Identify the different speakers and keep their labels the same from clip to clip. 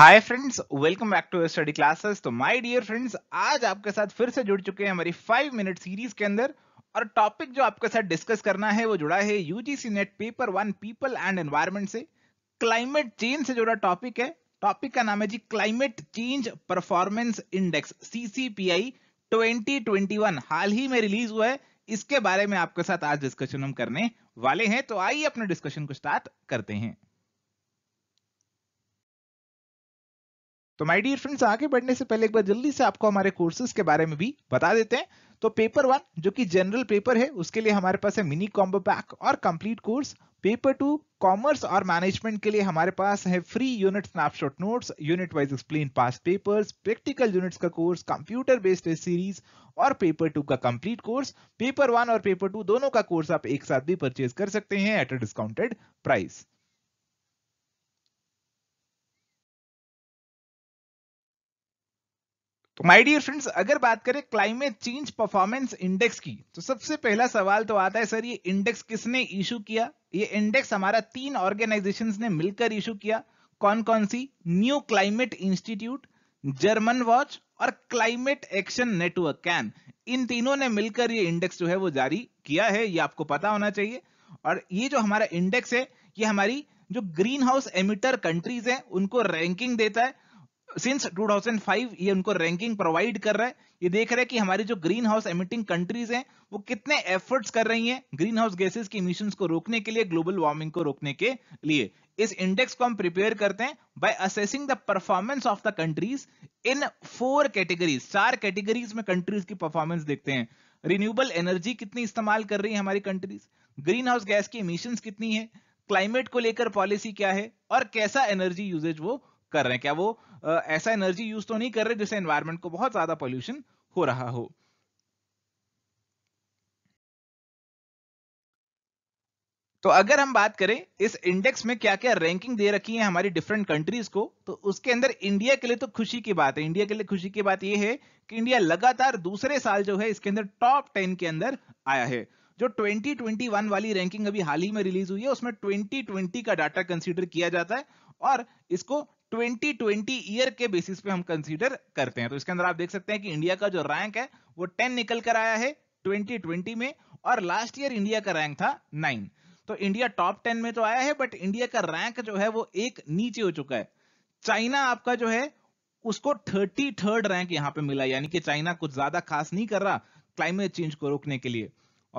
Speaker 1: hi friends welcome back to study classes तो my dear friends आज आपके साथ फिर से जुड़ चुके हैं हमारी फाइव मिनट सीरीज के अंदर और टॉपिक जो आपके साथ डिस्कस करना है वो जुड़ा है UGC NET paper one people and environment से क्लाइमेट चेंज से जुड़ा टॉपिक है टॉपिक का नाम है जी climate change performance index CCPI twenty हाल ही में रिलीज हुआ है इसके बारे में आपके साथ आज डिस्कशन हम करने वाले हैं तो आइए अपने डिस्कशन को स्टार्ट करते हैं तो माय डियर फ्रेंड्स आगे बढ़ने से पहले एक बार जल्दी से आपको हमारे कोर्सेज के बारे में भी बता देते हैं तो पेपर वन जो कि जनरल पेपर है उसके लिए हमारे पास है मिनी कॉम्बो पैक और complete course paper two commerce और मैनेजमेंट के लिए हमारे पास है free unit snapshot notes unit wise explain pass papers practical units का कोर्स कंप्यूटर बेस्ड सीरीज और पेपर टू का कंप्लीट कोर्स पेपर वन और पेपर टू दोनों का कोर्स आप एक साथ भी परचेज कर सकते हैं एट अ डिस्काउंटेड प्राइस तो माय डियर फ्रेंड्स अगर बात करें क्लाइमेट चेंज परफॉर्मेंस इंडेक्स की तो सबसे पहला सवाल तो आता है सर ये इंडेक्स किसने इशू किया ये इंडेक्स हमारा तीन ऑर्गेनाइजेशंस ने मिलकर इशू किया कौन कौन सी new climate institute German watch और क्लाइमेट एक्शन नेटवर्क कैन इन तीनों ने मिलकर ये इंडेक्स जो है वो जारी किया है ये आपको पता होना चाहिए और ये जो हमारा इंडेक्स है ये हमारी जो ग्रीन हाउस एमिटर कंट्रीज है उनको रैंकिंग देता है सिंस 2005 ये उनको रैंकिंग प्रोवाइड कर रहा है ये देख रहे हैं कि हमारी जो ग्रीन हाउस एमिटिंग कंट्रीज हैं वो कितने एफर्ट्स कर रही हैं ग्रीन हाउस गैसेज की इमिशन को रोकने के लिए ग्लोबल वार्मिंग को रोकने के लिए इस इंडेक्स को हम प्रिपेयर करते हैं by assessing the performance of the countries in four categories चार कैटेगरीज में कंट्रीज की परफॉर्मेंस देखते हैं रिन्यूएबल एनर्जी कितनी इस्तेमाल कर रही है हमारी कंट्रीज ग्रीन हाउस गैस की इमिशन कितनी है क्लाइमेट को लेकर पॉलिसी क्या है और कैसा एनर्जी यूजेज वो कर रहे हैं क्या वो ऐसा एनर्जी यूज तो नहीं कर रहे जिससे एनवायरमेंट को बहुत ज्यादा पॉल्यूशन हो रहा हो तो अगर हम बात करें इस इंडेक्स में क्या क्या रैंकिंग दे रखी है हमारी डिफरेंट कंट्रीज को तो उसके अंदर इंडिया के लिए तो खुशी की बात है इंडिया के लिए खुशी की बात यह है कि इंडिया लगातार दूसरे साल जो है इसके अंदर टॉप टेन के अंदर आया है जो 2021 वाली रैंकिंग अभी हाल ही में रिलीज हुई है उसमें 2020 का डाटा कंसीडर किया जाता है और इसको 2020 ईयर के बेसिस पे हम कंसीडर करते हैं तो इसके अंदर आप देख सकते हैं कि इंडिया का जो रैंक है वो 10 निकल कर आया है 2020 में और लास्ट ईयर इंडिया का रैंक था 9 तो इंडिया टॉप 10 में तो आया है बट इंडिया का रैंक जो है वो एक नीचे हो चुका है चाइना आपका जो है उसको थर्टी रैंक यहाँ पे मिला यानी कि चाइना कुछ ज्यादा खास नहीं कर रहा क्लाइमेट चेंज को रोकने के लिए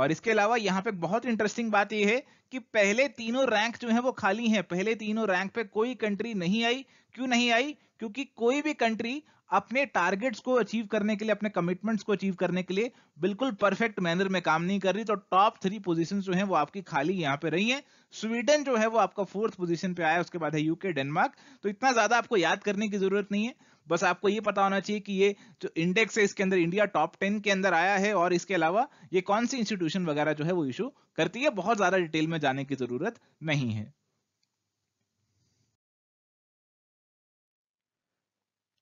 Speaker 1: और इसके अलावा यहाँ पे बहुत इंटरेस्टिंग बात यह है कि पहले तीनों रैंक जो है वो खाली हैं पहले तीनों रैंक पे कोई कंट्री नहीं आई क्यों नहीं आई क्योंकि कोई भी कंट्री अपने टारगेट्स को अचीव करने के लिए अपने कमिटमेंट्स को अचीव करने के लिए बिल्कुल परफेक्ट मैनर में काम नहीं कर रही तो टॉप थ्री पोजिशन जो है वो आपकी खाली यहाँ पे रही है स्वीडन जो है वो आपका फोर्थ पोजीशन पे आया उसके बाद है यूके डेनमार्क तो इतना ज्यादा आपको याद करने की जरूरत नहीं है बस आपको ये पता होना चाहिए कि ये जो इंडेक्स है इसके अंदर इंडिया टॉप टेन के अंदर आया है और इसके अलावा ये कौन सी इंस्टीट्यूशन वगैरह जो है वो इशू करती है बहुत ज्यादा डिटेल में जाने की जरूरत नहीं है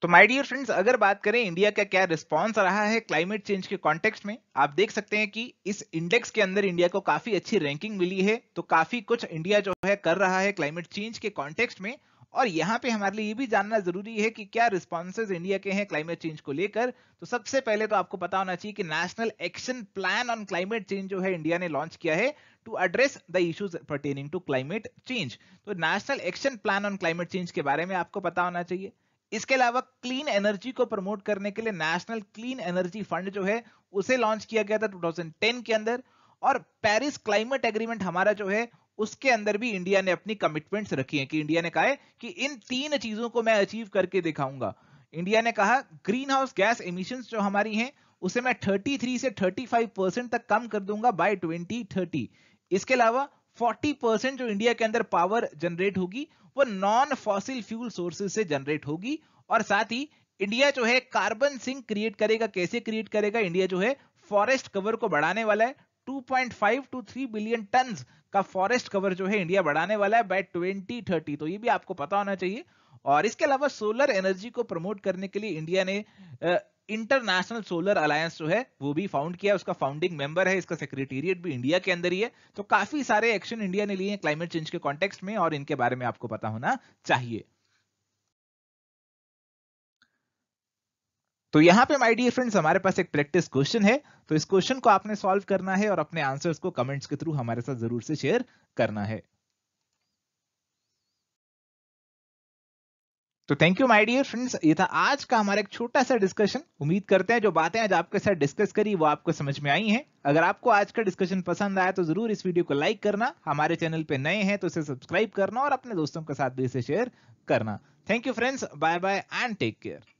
Speaker 1: तो माय डियर फ्रेंड्स अगर बात करें इंडिया का क्या रिस्पांस रहा है क्लाइमेट चेंज के कॉन्टेक्स्ट में आप देख सकते हैं कि इस इंडेक्स के अंदर इंडिया को काफी अच्छी रैंकिंग मिली है तो काफी कुछ इंडिया जो है कर रहा है क्लाइमेट चेंज के कॉन्टेक्स्ट में और यहाँ पे हमारे लिए ये भी जानना जरूरी है कि क्या रिस्पॉन्सेज इंडिया के हैं क्लाइमेट चेंज को लेकर तो सबसे पहले तो आपको पता होना चाहिए कि national action plan on climate change जो है इंडिया ने लॉन्च किया है to address the issues pertaining to climate change तो national action plan on climate change के बारे में आपको पता होना चाहिए इसके अलावा क्लीन एनर्जी को प्रमोट करने के लिए नेशनल क्लीन एनर्जी फंड जो है उसे लॉन्च किया गया था 2010 के अंदर और पेरिस क्लाइमेट एग्रीमेंट हमारा जो है उसके अंदर भी इंडिया ने अपनी कमिटमेंट्स रखी हैं कि इंडिया ने कहा है कि इन तीन चीजों को मैं अचीव करके दिखाऊंगा इंडिया ने कहा ग्रीन हाउस गैस इमिशन जो हमारी है उसे मैं थर्टी से थर्टी तक कम कर दूंगा बाई ट्वेंटी इसके अलावा फोर्टी जो इंडिया के अंदर पावर जनरेट होगी वो नॉन फॉसिल फ्यूल सोर्सेज से जनरेट होगी और साथ ही इंडिया जो है कार्बन सिंक क्रिएट करेगा कैसे क्रिएट करेगा इंडिया जो है फॉरेस्ट कवर को बढ़ाने वाला है 2.5 टू 3 बिलियन टन का फॉरेस्ट कवर जो है इंडिया बढ़ाने वाला है बाय 2030 तो ये भी आपको पता होना चाहिए और इसके अलावा सोलर एनर्जी को प्रमोट करने के लिए इंडिया ने इंटरनेशनल सोलर अलायंस जो है वो भी फाउंड किया उसका फाउंडिंग मेंबर है इसका सेक्रेटेरिएट भी इंडिया के अंदर ही है तो काफी सारे एक्शन इंडिया ने लिए हैं क्लाइमेट चेंज के कॉन्टेक्स्ट में और इनके बारे में आपको पता होना चाहिए तो यहां पे माय डियर फ्रेंड्स हमारे पास एक प्रैक्टिस क्वेश्चन है तो इस क्वेश्चन को आपने सॉल्व करना है और अपने आंसर्स को कमेंट्स के थ्रू हमारे साथ जरूर से शेयर करना है तो thank you my dear friends ये था आज का हमारा एक छोटा सा डिस्कशन उम्मीद करते हैं जो बातें आज आपके साथ डिस्कस करी वो आपको समझ में आई हैं अगर आपको आज का डिस्कशन पसंद आया तो जरूर इस वीडियो को लाइक करना हमारे चैनल पे नए हैं तो इसे सब्सक्राइब करना और अपने दोस्तों के साथ भी इसे शेयर करना thank you friends bye bye and take care